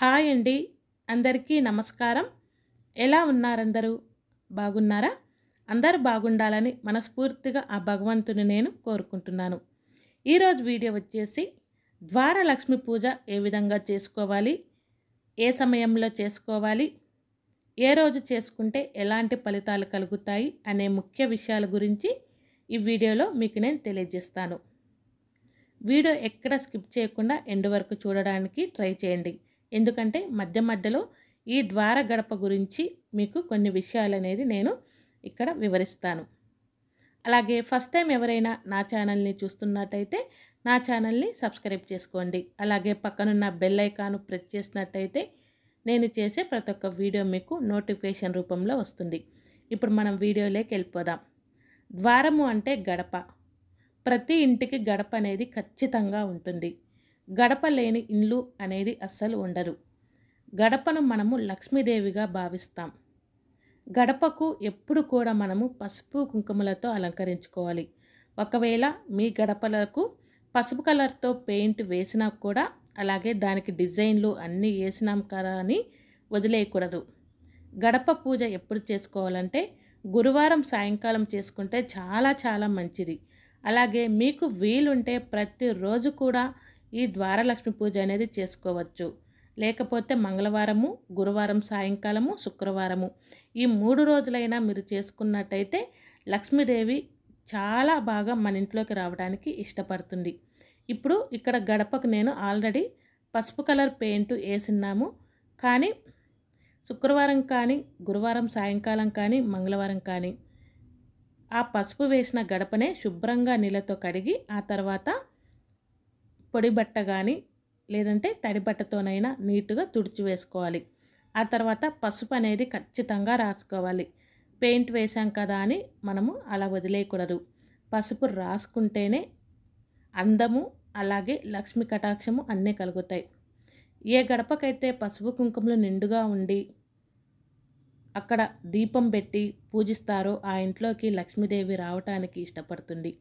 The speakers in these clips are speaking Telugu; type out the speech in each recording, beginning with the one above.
హాయ్ అండి అందరికీ నమస్కారం ఎలా ఉన్నారందరూ బాగున్నారా అందరు బాగుండాలని మనస్ఫూర్తిగా ఆ భగవంతుని నేను కోరుకుంటున్నాను ఈరోజు వీడియో వచ్చేసి ద్వారలక్ష్మి పూజ ఏ విధంగా చేసుకోవాలి ఏ సమయంలో చేసుకోవాలి ఏ రోజు చేసుకుంటే ఎలాంటి ఫలితాలు కలుగుతాయి అనే ముఖ్య విషయాల గురించి ఈ వీడియోలో మీకు నేను తెలియజేస్తాను వీడియో ఎక్కడ స్కిప్ చేయకుండా ఎండు వరకు చూడడానికి ట్రై చేయండి ఎందుకంటే మధ్య మధ్యలో ఈ ద్వార గడప గురించి మీకు కొన్ని విషయాలు అనేది నేను ఇక్కడ వివరిస్తాను అలాగే ఫస్ట్ టైం ఎవరైనా నా ఛానల్ని చూస్తున్నట్టయితే నా ఛానల్ని సబ్స్క్రైబ్ చేసుకోండి అలాగే పక్కనున్న బెల్ ఐకాను ప్రెస్ చేసినట్టయితే నేను చేసే ప్రతి ఒక్క వీడియో మీకు నోటిఫికేషన్ రూపంలో వస్తుంది ఇప్పుడు మనం వీడియోలోకి వెళ్ళిపోదాం ద్వారము అంటే గడప ప్రతి ఇంటికి గడప అనేది ఖచ్చితంగా ఉంటుంది గడప లేని ఇండ్లు అనేది అస్సలు ఉండరు గడపను మనము లక్ష్మీదేవిగా భావిస్తాం గడపకు ఎప్పుడు కూడా మనము పసుపు కుంకుమలతో అలంకరించుకోవాలి ఒకవేళ మీ గడపలకు పసుపు కలర్తో పెయింట్ వేసినా కూడా అలాగే దానికి డిజైన్లు అన్నీ వేసినాం కదా అని వదిలేయకూడదు గడప పూజ ఎప్పుడు చేసుకోవాలంటే గురువారం సాయంకాలం చేసుకుంటే చాలా చాలా మంచిది అలాగే మీకు వీలుంటే ప్రతిరోజు కూడా ఈ ద్వారలక్ష్మి పూజ అనేది చేసుకోవచ్చు లేకపోతే మంగళవారము గురువారం సాయంకాలము శుక్రవారము ఈ మూడు రోజులైనా మీరు చేసుకున్నట్టయితే లక్ష్మీదేవి చాలా బాగా మన ఇంట్లోకి రావడానికి ఇష్టపడుతుంది ఇప్పుడు ఇక్కడ గడపకు నేను ఆల్రెడీ పసుపు కలర్ పెయింట్ వేసిన్నాము కానీ శుక్రవారం కానీ గురువారం సాయంకాలం కానీ మంగళవారం కానీ ఆ పసుపు వేసిన గడపనే శుభ్రంగా నీళ్ళతో కడిగి ఆ తర్వాత పొడి బట్ట కానీ లేదంటే తడి బట్టతోనైనా నీట్గా తుడిచి వేసుకోవాలి ఆ తర్వాత పసుపు అనేది ఖచ్చితంగా రాసుకోవాలి పెయింట్ వేసాం కదా అని మనము అలా వదిలేయకూడదు పసుపు రాసుకుంటేనే అందము అలాగే లక్ష్మి కటాక్షము అన్నీ కలుగుతాయి ఏ గడపకైతే పసుపు కుంకుమలు నిండుగా ఉండి అక్కడ దీపం పెట్టి పూజిస్తారో ఆ ఇంట్లోకి లక్ష్మీదేవి రావటానికి ఇష్టపడుతుంది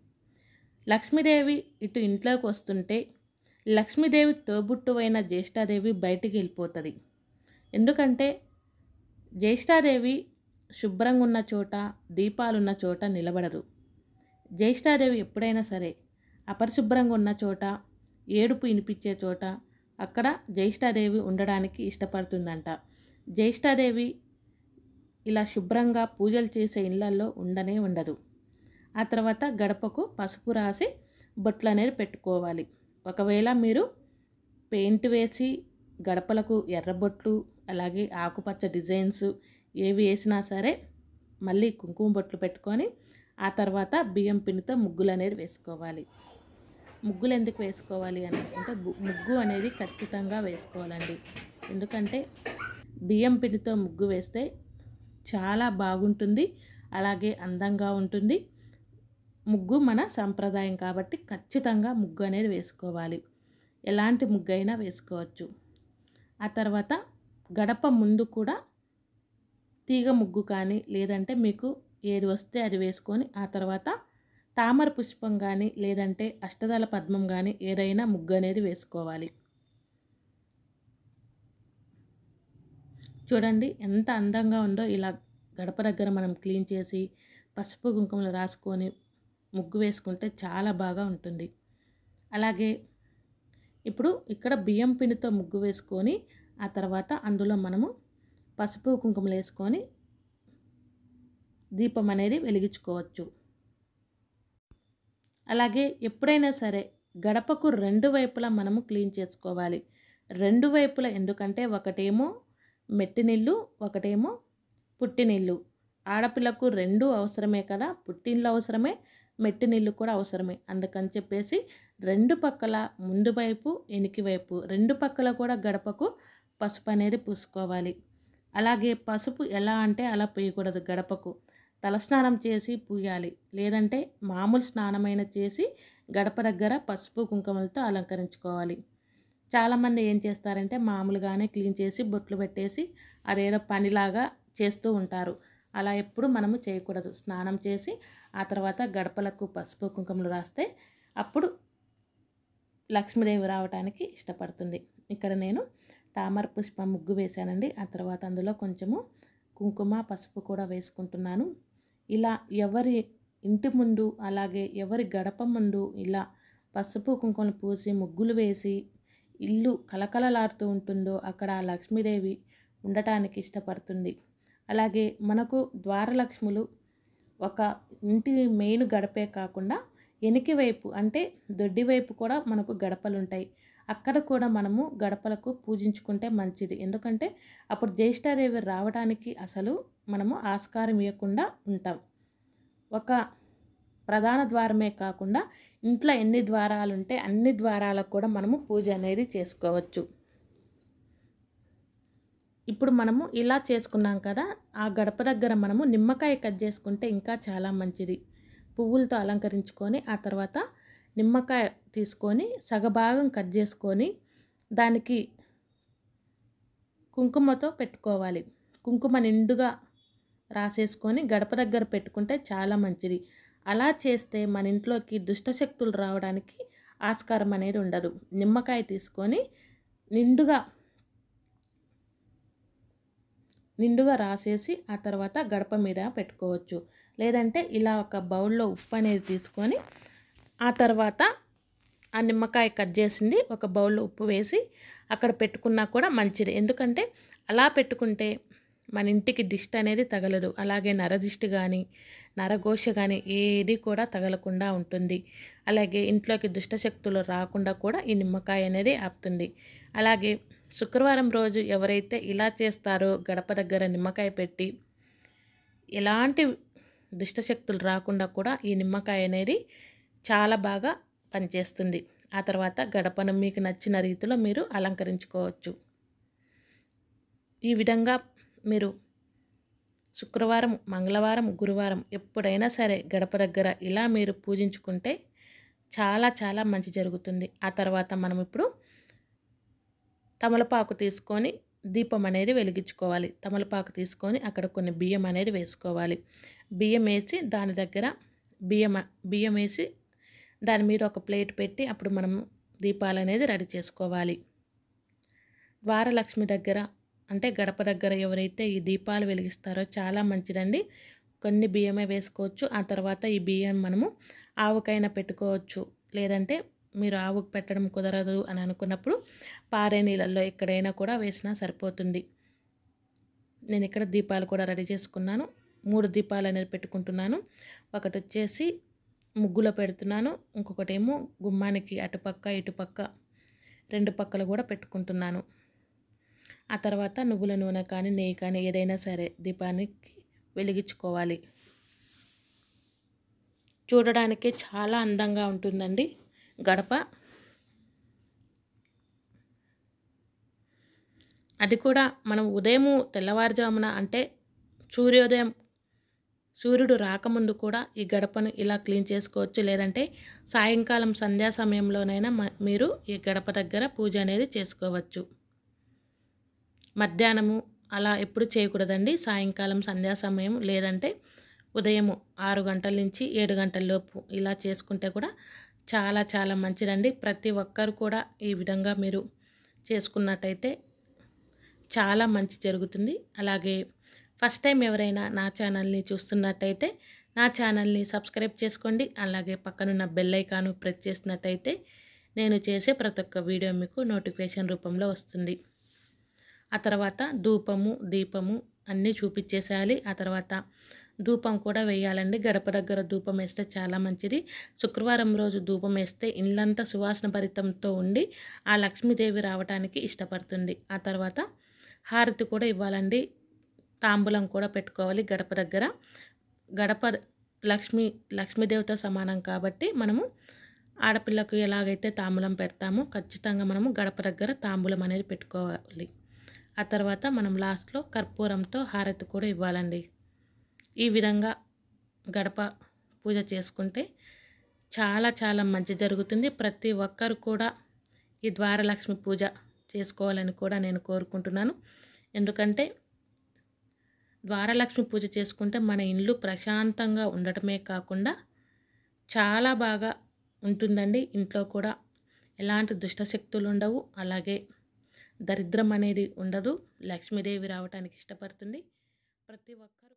లక్ష్మీదేవి ఇటు ఇంట్లోకి వస్తుంటే లక్ష్మీదేవి తోబుట్టువైన జ్యేష్ఠాదేవి బయటికి వెళ్ళిపోతుంది ఎందుకంటే జ్యేష్ఠాదేవి శుభ్రంగా ఉన్న చోట దీపాలున్న చోట నిలబడరు జ్యేష్ఠాదేవి ఎప్పుడైనా సరే అపరిశుభ్రంగా ఉన్న చోట ఏడుపు వినిపించే చోట అక్కడ జ్యేష్ఠాదేవి ఉండడానికి ఇష్టపడుతుందంట జ్యేష్ఠాదేవి ఇలా శుభ్రంగా పూజలు చేసే ఇళ్లల్లో ఉండనే ఉండదు ఆ తర్వాత గడపకు పసుపు రాసి బొట్లు అనేది పెట్టుకోవాలి ఒకవేళ మీరు పెయింట్ వేసి గడపలకు ఎర్రబొట్లు అలాగే ఆకుపచ్చ డిజైన్స్ ఏవి వేసినా సరే మళ్ళీ కుంకుమ బొట్లు పెట్టుకొని ఆ తర్వాత బియ్యం పిండితో ముగ్గులు అనేది వేసుకోవాలి ముగ్గులు ఎందుకు వేసుకోవాలి అని అంటే ముగ్గు అనేది ఖచ్చితంగా వేసుకోవాలండి ఎందుకంటే బియ్యం పిండితో ముగ్గు వేస్తే చాలా బాగుంటుంది అలాగే అందంగా ఉంటుంది ముగ్గు మన సంప్రదాయం కాబట్టి ఖచ్చితంగా ముగ్గు అనేది వేసుకోవాలి ఎలాంటి ముగ్గు అయినా వేసుకోవచ్చు ఆ తర్వాత గడప ముందు కూడా తీగ ముగ్గు కానీ లేదంటే మీకు ఏది వస్తే అది వేసుకొని ఆ తర్వాత తామర పుష్పం కానీ లేదంటే అష్టదళ పద్మం కానీ ఏదైనా ముగ్గు అనేది వేసుకోవాలి చూడండి ఎంత అందంగా ఉందో ఇలా గడప దగ్గర మనం క్లీన్ చేసి పసుపు కుంకుమలు రాసుకొని ముగ్గు వేసుకుంటే చాలా బాగా ఉంటుంది అలాగే ఇప్పుడు ఇక్కడ బియ్యం పిండితో ముగ్గు వేసుకొని ఆ తర్వాత అందులో మనము పసుపు కుంకుమలు వేసుకొని దీపం అనేది వెలిగించుకోవచ్చు అలాగే ఎప్పుడైనా సరే గడపకు రెండు వైపులా మనము క్లీన్ చేసుకోవాలి రెండు వైపులా ఎందుకంటే ఒకటేమో మెట్టి నీళ్ళు ఒకటేమో పుట్టినీళ్ళు ఆడపిల్లకు రెండు అవసరమే కదా పుట్టిళ్ళు అవసరమే మెట్టి నీళ్ళు కూడా అవసరమే అందుకని చెప్పేసి రెండు పక్కల ముందు వైపు వెనికి వైపు రెండు పక్కల కూడా గడపకు పసుపు అనేది పూసుకోవాలి అలాగే పసుపు ఎలా అంటే అలా పూయకూడదు గడపకు తలస్నానం చేసి పూయాలి లేదంటే మామూలు స్నానమైన చేసి గడప దగ్గర పసుపు కుంకుమలతో అలంకరించుకోవాలి చాలామంది ఏం చేస్తారంటే మామూలుగానే క్లీన్ చేసి బొట్లు పెట్టేసి అదేదో పనిలాగా చేస్తూ ఉంటారు అలా ఎప్పుడు మనము చేయకూడదు స్నానం చేసి ఆ తర్వాత గడపలకు పసుపు కుంకుమలు రాస్తే అప్పుడు లక్ష్మీదేవి రావటానికి ఇష్టపడుతుంది ఇక్కడ నేను తామర పుష్ప ముగ్గు వేశానండి ఆ తర్వాత అందులో కొంచెము కుంకుమ పసుపు కూడా వేసుకుంటున్నాను ఇలా ఎవరి ఇంటి ముందు అలాగే ఎవరి గడప ముందు ఇలా పసుపు కుంకుమలు పూసి ముగ్గులు వేసి ఇల్లు కలకలలాడుతూ ఉంటుందో అక్కడ లక్ష్మీదేవి ఉండటానికి ఇష్టపడుతుంది అలాగే మనకు ద్వారలక్ష్ములు ఒక ఇంటి మెయిన్ గడపే కాకుండా వెనుక వైపు అంటే దొడ్డి వైపు కూడా మనకు గడపలు ఉంటాయి అక్కడ కూడా మనము గడపలకు పూజించుకుంటే మంచిది ఎందుకంటే అప్పుడు జ్యేష్ఠాదేవి రావడానికి అసలు మనము ఆస్కారం ఇవ్వకుండా ఉంటాం ఒక ప్రధాన ద్వారమే కాకుండా ఇంట్లో ఎన్ని ద్వారాలుంటే అన్ని ద్వారాలకు కూడా మనము పూజ అనేది చేసుకోవచ్చు ఇప్పుడు మనము ఇలా చేసుకున్నాం కదా ఆ గడప దగ్గర మనము నిమ్మకాయ కట్ చేసుకుంటే ఇంకా చాలా మంచిది పువ్వులతో అలంకరించుకొని ఆ తర్వాత నిమ్మకాయ తీసుకొని సగభాగం కట్ చేసుకొని దానికి కుంకుమతో పెట్టుకోవాలి కుంకుమ నిండుగా రాసేసుకొని గడప దగ్గర పెట్టుకుంటే చాలా మంచిది అలా చేస్తే మన ఇంట్లోకి దుష్టశక్తులు రావడానికి ఆస్కారం అనేది ఉండదు నిమ్మకాయ తీసుకొని నిండుగా నిండుగా రాసేసి ఆ తర్వాత గడప మీద పెట్టుకోవచ్చు లేదంటే ఇలా ఒక బౌల్లో ఉప్పు అనేది తీసుకొని ఆ తర్వాత ఆ నిమ్మకాయ కట్ చేసింది ఒక బౌల్లో ఉప్పు వేసి అక్కడ పెట్టుకున్నా కూడా మంచిది ఎందుకంటే అలా పెట్టుకుంటే మన ఇంటికి దిష్టి అనేది తగలదు అలాగే నరదిష్టి కానీ నరఘోష కానీ ఏది కూడా తగలకుండా ఉంటుంది అలాగే ఇంట్లోకి దుష్టశక్తులు రాకుండా కూడా ఈ నిమ్మకాయ అనేది ఆపుతుంది అలాగే శుక్రవారం రోజు ఎవరైతే ఇలా చేస్తారో గడప దగ్గర నిమ్మకాయ పెట్టి ఎలాంటి దుష్టశక్తులు రాకుండా కూడా ఈ నిమ్మకాయ అనేది చాలా బాగా పనిచేస్తుంది ఆ తర్వాత గడపను మీకు నచ్చిన రీతిలో మీరు అలంకరించుకోవచ్చు ఈ విధంగా మీరు శుక్రవారం మంగళవారం గురువారం ఎప్పుడైనా సరే గడప దగ్గర ఇలా మీరు పూజించుకుంటే చాలా చాలా మంచి జరుగుతుంది ఆ తర్వాత మనం ఇప్పుడు తమలపాకు తీసుకొని దీపం అనేది వెలిగించుకోవాలి తమలపాకు తీసుకొని అక్కడ కొన్ని బియ్యం అనేది వేసుకోవాలి బియ్యం వేసి దాని దగ్గర బియ్యం బియ్యం వేసి దాని మీద ఒక ప్లేట్ పెట్టి అప్పుడు మనం దీపాలు అనేది రెడీ చేసుకోవాలి ద్వారలక్ష్మి దగ్గర అంటే గడప దగ్గర ఎవరైతే ఈ దీపాలు వెలిగిస్తారో చాలా మంచిదండి కొన్ని బియ్యమే వేసుకోవచ్చు ఆ తర్వాత ఈ బియ్యం మనము ఆవుకైనా పెట్టుకోవచ్చు లేదంటే మీరు ఆవుకు పెట్టడం కుదరదు అని అనుకున్నప్పుడు పారే నీళ్ళల్లో ఎక్కడైనా కూడా వేసినా సరిపోతుంది నేను ఇక్కడ దీపాలు కూడా రెడీ చేసుకున్నాను మూడు దీపాలు అనేది పెట్టుకుంటున్నాను ఒకటి వచ్చేసి ముగ్గులో పెడుతున్నాను ఇంకొకటేమో గుమ్మానికి అటుపక్క ఇటుపక్క రెండు పక్కలు కూడా పెట్టుకుంటున్నాను ఆ తర్వాత నువ్వుల నూనె కానీ నెయ్యి కానీ ఏదైనా సరే దీపానికి వెలిగించుకోవాలి చూడడానికి చాలా అందంగా ఉంటుందండి గడప అది కూడా మనం ఉదయము తెల్లవారుజామున అంటే సూర్యోదయం సూర్యుడు రాకముందు కూడా ఈ గడపను ఇలా క్లీన్ చేసుకోవచ్చు లేదంటే సాయంకాలం సంధ్యా సమయంలోనైనా మీరు ఈ గడప దగ్గర పూజ అనేది చేసుకోవచ్చు మధ్యాహ్నము అలా ఎప్పుడు చేయకూడదండి సాయంకాలం సంధ్యా సమయం లేదంటే ఉదయం ఆరు గంటల నుంచి ఏడు గంటల లోపు ఇలా చేసుకుంటే కూడా చాలా చాలా మంచిదండి ప్రతి ఒక్కరు కూడా ఈ విధంగా మీరు చేసుకున్నట్టయితే చాలా మంచి జరుగుతుంది అలాగే ఫస్ట్ టైం ఎవరైనా నా ఛానల్ని చూస్తున్నట్టయితే నా ఛానల్ని సబ్స్క్రైబ్ చేసుకోండి అలాగే పక్కనున్న బెల్ ఐకాను ప్రెస్ చేసినట్టయితే నేను చేసే ప్రతి ఒక్క వీడియో మీకు నోటిఫికేషన్ రూపంలో వస్తుంది ఆ తర్వాత ధూపము దీపము అన్నీ చూపించేసేయాలి ఆ తర్వాత ధూపం కూడా వేయాలండి గడప దగ్గర ధూపం వేస్తే చాలా మంచిది శుక్రవారం రోజు ధూపం వేస్తే ఇల్లంతా సువాసన భరితంతో ఉండి ఆ లక్ష్మీదేవి రావడానికి ఇష్టపడుతుంది ఆ తర్వాత హారతి కూడా ఇవ్వాలండి తాంబూలం కూడా పెట్టుకోవాలి గడప దగ్గర గడప లక్ష్మి లక్ష్మీదేవితో సమానం కాబట్టి మనము ఆడపిల్లకు ఎలాగైతే తాంబూలం పెడతామో ఖచ్చితంగా మనము గడప దగ్గర తాంబూలం అనేది పెట్టుకోవాలి ఆ తర్వాత మనం లాస్ట్లో కర్పూరంతో హారతి కూడా ఇవ్వాలండి ఈ విధంగా గడప పూజ చేసుకుంటే చాలా చాలా మంచి జరుగుతుంది ప్రతి ఒక్కరు కూడా ఈ ద్వారలక్ష్మి పూజ చేసుకోవాలని కూడా నేను కోరుకుంటున్నాను ఎందుకంటే ద్వారలక్ష్మి పూజ చేసుకుంటే మన ఇల్లు ప్రశాంతంగా ఉండటమే కాకుండా చాలా బాగా ఉంటుందండి ఇంట్లో కూడా ఎలాంటి దుష్టశక్తులు ఉండవు అలాగే దరిద్రం అనేది ఉండదు లక్ష్మీదేవి రావటానికి ఇష్టపడుతుంది ప్రతి ఒక్కరు